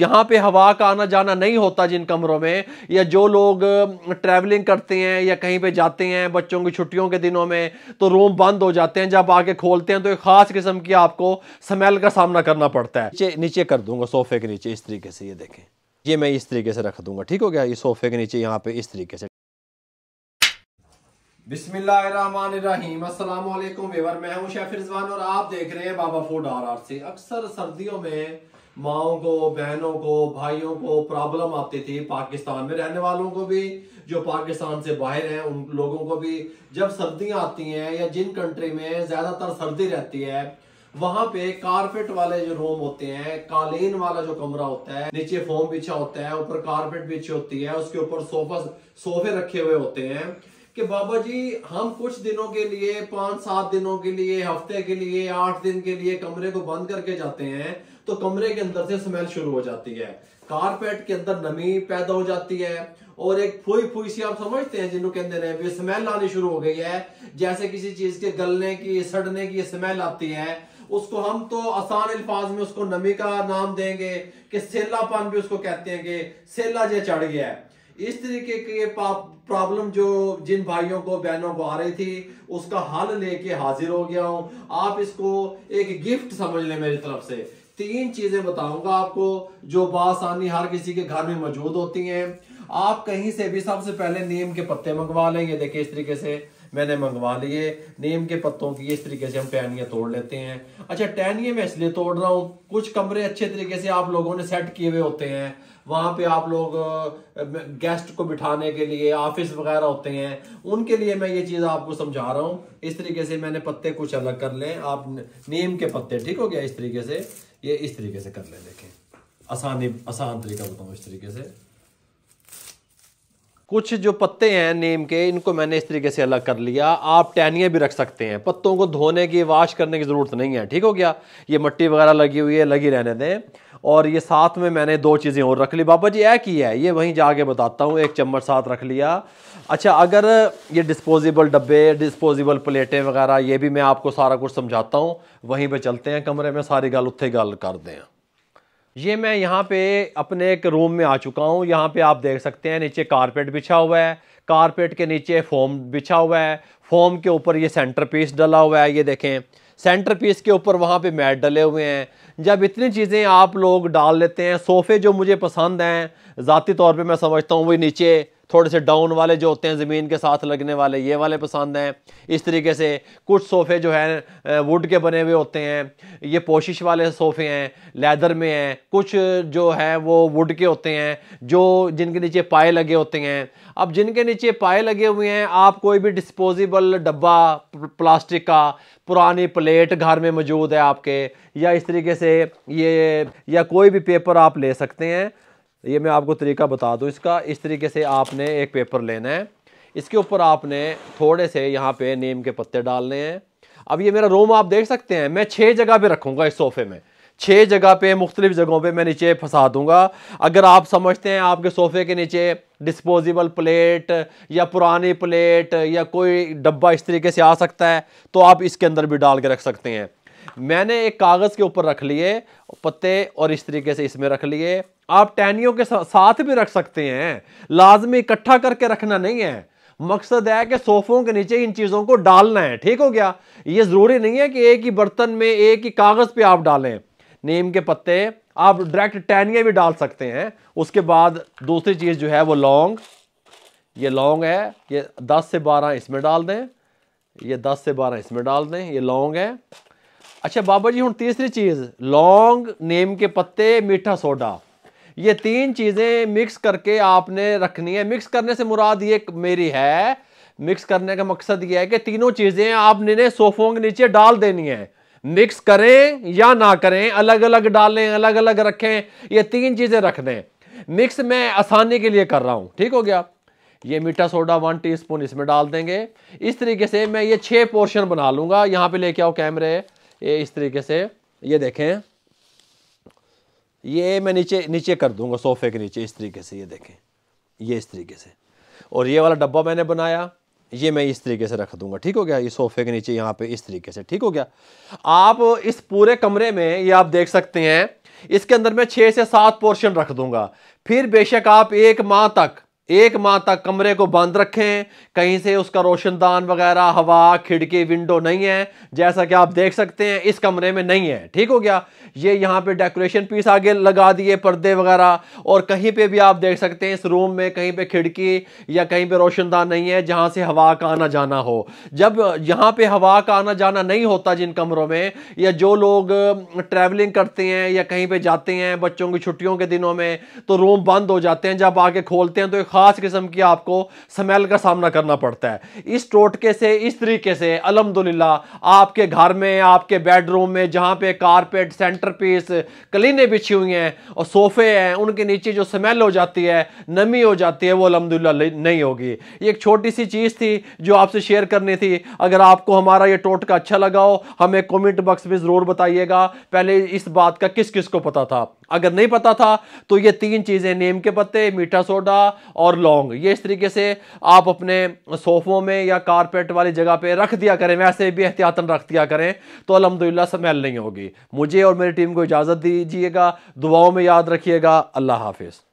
यहाँ पे हवा का आना जाना नहीं होता जिन कमरों में या जो लोग ट्रैवलिंग करते हैं या कहीं पे जाते हैं बच्चों की छुट्टियों के दिनों में तो रूम बंद हो जाते हैं जब आके खोलते हैं तो एक ख़ास किस्म की आपको स्मेल का सामना करना पड़ता है नीचे नीचे कर दूंगा सोफे के नीचे इस तरीके से ये देखें ये मैं इस तरीके से रख दूंगा ठीक हो गया ये सोफे के नीचे यहाँ पे इस तरीके से बिस्मिल्लाहिर्रहमानिर्रहीम अस्सलाम मैं हूँ शेफ रिजवान और आप देख रहे हैं बाबा फूड आर से अक्सर सर्दियों में माओ को बहनों को भाइयों को प्रॉब्लम आती थी पाकिस्तान में रहने वालों को भी जो पाकिस्तान से बाहर हैं उन लोगों को भी जब सर्दियां आती हैं या जिन कंट्री में ज्यादातर सर्दी रहती है वहां पे कारपेट वाले जो रूम होते हैं कालीन वाला जो कमरा होता है नीचे फोम बिछा होता है ऊपर कारपेट बिछी होती है उसके ऊपर सोफा सोफे रखे हुए होते हैं कि बाबा जी हम कुछ दिनों के लिए पांच सात दिनों के लिए हफ्ते के लिए आठ दिन के लिए कमरे को बंद करके जाते हैं तो कमरे के अंदर से स्मेल शुरू हो जाती है कारपेट के अंदर नमी पैदा हो जाती है और एक फुई फुई सी आप समझते हैं जिनको कहते हैं वे स्मेल आनी शुरू हो गई है जैसे किसी चीज के गलने की सड़ने की स्मेल आती है उसको हम तो आसान अल्फाज में उसको नमी का नाम देंगे कि सेलापान भी उसको कहते हैं कि सेला जो चढ़ गया है इस तरीके की प्रॉब्लम जो जिन भाइयों को बहनों को आ रही थी उसका हल लेके हाजिर हो गया हूं आप इसको एक गिफ्ट समझ ले मेरी तरफ से तीन चीजें बताऊंगा आपको जो बासानी हर किसी के घर में मौजूद होती हैं आप कहीं से भी सबसे पहले नीम के पत्ते मंगवा लें ये देखिए इस तरीके से मैंने मंगवा लिए नीम के पत्तों की इस तरीके से हम टहनिया तोड़ लेते हैं अच्छा टहनिए मैं इसलिए तोड़ रहा हूँ कुछ कमरे अच्छे तरीके से आप लोगों ने सेट किए हुए होते हैं वहाँ पे आप लोग गेस्ट को बिठाने के लिए ऑफिस वगैरह होते हैं उनके लिए मैं ये चीज़ आपको समझा रहा हूँ इस तरीके से मैंने पत्ते कुछ अलग कर लें आप नीम के पत्ते ठीक हो गया इस तरीके से ये इस तरीके से कर लें देखें आसानी आसान तरीका बताऊँ इस तरीके से कुछ जो पत्ते हैं नीम के इनको मैंने इस तरीके से अलग कर लिया आप टहनियाँ भी रख सकते हैं पत्तों को धोने की वाश करने की ज़रूरत नहीं है ठीक हो गया ये मट्टी वगैरह लगी हुई है लगी रहने दें और ये साथ में मैंने दो चीज़ें और रख ली बाबा जी ऐ की है ये वहीं जाके बताता हूँ एक चम्मच साथ रख लिया अच्छा अगर ये डिस्पोजेबल डब्बे डिस्पोजेबल प्लेटें वगैरह ये भी मैं आपको सारा कुछ समझाता हूँ वहीं पर चलते हैं कमरे में सारी गल उत्थे गल कर दें ये मैं यहाँ पे अपने एक रूम में आ चुका हूँ यहाँ पे आप देख सकते हैं नीचे कारपेट बिछा हुआ है कारपेट के नीचे फोम बिछा हुआ है फोम के ऊपर ये सेंटर पीस डला हुआ है ये देखें सेंटर पीस के ऊपर वहाँ पे मैट डले हुए हैं जब इतनी चीज़ें आप लोग डाल लेते हैं सोफ़े जो मुझे पसंद हैं ज़ाती तौर पे मैं समझता हूँ वही नीचे थोड़े से डाउन वाले जो होते हैं ज़मीन के साथ लगने वाले ये वाले पसंद हैं इस तरीके से कुछ सोफ़े जो हैं वुड के बने हुए होते हैं ये पोशिश वाले सोफ़े हैं लेदर में हैं कुछ जो है वो वुड के होते हैं जो जिनके नीचे पाए लगे होते हैं अब जिनके नीचे पाए लगे हुए हैं आप कोई भी डिस्पोजिबल डब्बा प्लास्टिक का पुरानी प्लेट घर में मौजूद है आपके या इस तरीके से ये या कोई भी पेपर आप ले सकते हैं ये मैं आपको तरीका बता दूँ इसका इस तरीके से आपने एक पेपर लेना है इसके ऊपर आपने थोड़े से यहाँ पे नीम के पत्ते डालने हैं अब ये मेरा रोम आप देख सकते हैं मैं छः जगह पे रखूँगा इस सोफ़े में छः जगह पे मुख्तलिफ़ जगहों पे मैं नीचे फंसा दूँगा अगर आप समझते हैं आपके सोफ़े के नीचे डिस्पोजिबल प्लेट या पुरानी प्लेट या कोई डब्बा इस तरीके से आ सकता है तो आप इसके अंदर भी डाल के रख सकते हैं मैंने एक कागज़ के ऊपर रख लिए पत्ते और इस तरीके से इसमें रख लिए आप टहनियों के साथ भी रख सकते हैं लाजमी इकट्ठा करके रखना नहीं है मकसद है कि सोफों के नीचे इन चीज़ों को डालना है ठीक हो गया ये ज़रूरी नहीं है कि एक ही बर्तन में एक ही कागज़ पे आप डालें नीम के पत्ते आप डायरेक्ट टहनिया भी डाल सकते हैं उसके बाद दूसरी चीज़ जो है वो लौंग ये लौंग है ये दस से बारह इसमें डाल दें ये दस से बारह इसमें डाल दें ये लौंग है अच्छा बाबा जी हूँ तीसरी चीज़ लौंग नीम के पत्ते मीठा सोडा ये तीन चीज़ें मिक्स करके आपने रखनी है मिक्स करने से मुराद ये मेरी है मिक्स करने का मकसद ये है कि तीनों चीज़ें आपने ने सोफों के नीचे डाल देनी है मिक्स करें या ना करें अलग अलग डालें अलग अलग रखें ये तीन चीज़ें रख दें मिक्स मैं आसानी के लिए कर रहा हूँ ठीक हो गया ये मीठा सोडा वन टीस्पून इसमें डाल देंगे इस तरीके से मैं ये छः पोर्शन बना लूँगा यहाँ पे लेके आओ कैमरे ये इस तरीके से ये देखें ये मैं नीचे नीचे कर दूंगा सोफ़े के नीचे इस तरीके से ये देखें ये इस तरीके से और ये वाला डब्बा मैंने बनाया ये मैं इस तरीके से रख दूंगा ठीक हो गया ये सोफ़े के नीचे यहाँ पे इस तरीके से ठीक हो गया आप इस पूरे कमरे में ये आप देख सकते हैं इसके अंदर मैं छः से सात पोर्शन रख दूंगा फिर बेशक आप एक माह तक एक माह तक कमरे को बंद रखें कहीं से उसका रोशनदान वगैरह हवा खिड़की विंडो नहीं है जैसा कि आप देख सकते हैं इस कमरे में नहीं है ठीक हो गया ये यहाँ पे डेकोरेशन पीस आगे लगा दिए पर्दे वगैरह और कहीं पे भी आप देख सकते हैं इस रूम में कहीं पे खिड़की या कहीं पे रोशनदान नहीं है जहाँ से हवा का आना जाना हो जब यहाँ पर हवा का आना जाना नहीं होता जिन कमरों में या जो लोग ट्रैवलिंग करते हैं या कहीं पर जाते हैं बच्चों की छुट्टियों के दिनों में तो रूम बंद हो जाते हैं जब आके खोलते हैं तो एक ख़ास किस्म की आपको स्मेल का सामना करना पड़ता है इस टोटके से इस तरीके से अलहमदुल्ला आपके घर में आपके बेडरूम में जहाँ पे कारपेट सेंटर पीस कलीने बिछी हुई हैं और सोफ़े हैं उनके नीचे जो स्मेल हो जाती है नमी हो जाती है वो अलहमदिल्ला नहीं होगी ये एक छोटी सी चीज़ थी जो आपसे शेयर करनी थी अगर आपको हमारा ये टोटका अच्छा लगा हो हमें कॉमेंट बॉक्स में ज़रूर बताइएगा पहले इस बात का किस किस को पता था अगर नहीं पता था तो ये तीन चीज़ें नीम के पत्ते मीठा सोडा और लॉन्ग ये इस तरीके से आप अपने सोफों में या कारपेट वाली जगह पे रख दिया करें वैसे भी एहतियातन रख दिया करें तो अलहमदिल्ला स्मेल नहीं होगी मुझे और मेरी टीम को इजाज़त दीजिएगा दुआओं में याद रखिएगा अल्लाह हाफिज़